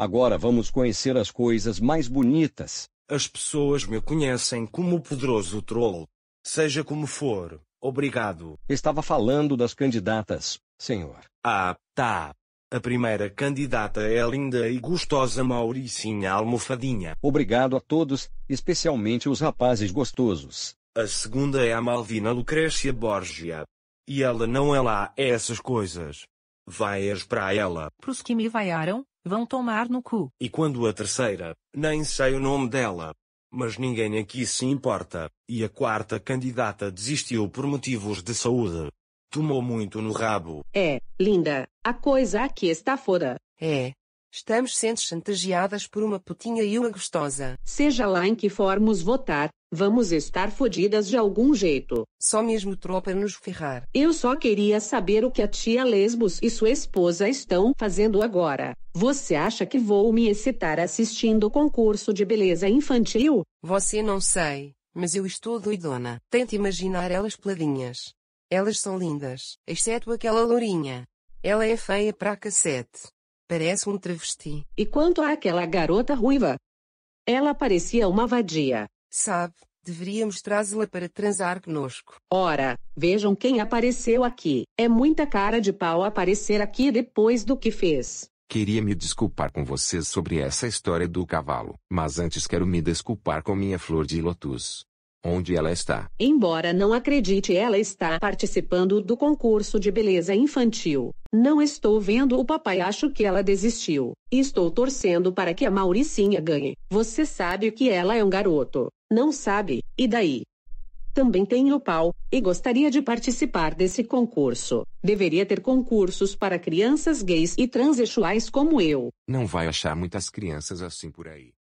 Agora vamos conhecer as coisas mais bonitas. As pessoas me conhecem como o poderoso troll. Seja como for, obrigado. Estava falando das candidatas, senhor. Ah, tá. A primeira candidata é a linda e gostosa Mauricinha Almofadinha. Obrigado a todos, especialmente os rapazes gostosos. A segunda é a Malvina Lucrécia Borgia. E ela não é lá essas coisas. Vai-as para ela. Para os que me vaiaram, Vão tomar no cu. E quando a terceira, nem sei o nome dela. Mas ninguém aqui se importa, e a quarta candidata desistiu por motivos de saúde. Tomou muito no rabo. É, linda, a coisa aqui está fora. É. Estamos sendo chantageadas por uma putinha e uma gostosa. Seja lá em que formos votar, Vamos estar fodidas de algum jeito. Só mesmo tropa nos ferrar. Eu só queria saber o que a tia Lesbos e sua esposa estão fazendo agora. Você acha que vou me excitar assistindo o concurso de beleza infantil? Você não sei, mas eu estou doidona. Tente imaginar elas peladinhas. Elas são lindas, exceto aquela lourinha. Ela é feia pra cacete. Parece um travesti. E quanto àquela garota ruiva? Ela parecia uma vadia. Sabe, deveríamos trazê-la para transar conosco. Ora, vejam quem apareceu aqui. É muita cara de pau aparecer aqui depois do que fez. Queria me desculpar com vocês sobre essa história do cavalo, mas antes quero me desculpar com minha flor de lotus. Onde ela está? Embora não acredite, ela está participando do concurso de beleza infantil. Não estou vendo o papai, acho que ela desistiu. Estou torcendo para que a Mauricinha ganhe. Você sabe que ela é um garoto. Não sabe, e daí? Também tenho pau, e gostaria de participar desse concurso. Deveria ter concursos para crianças gays e transexuais como eu. Não vai achar muitas crianças assim por aí.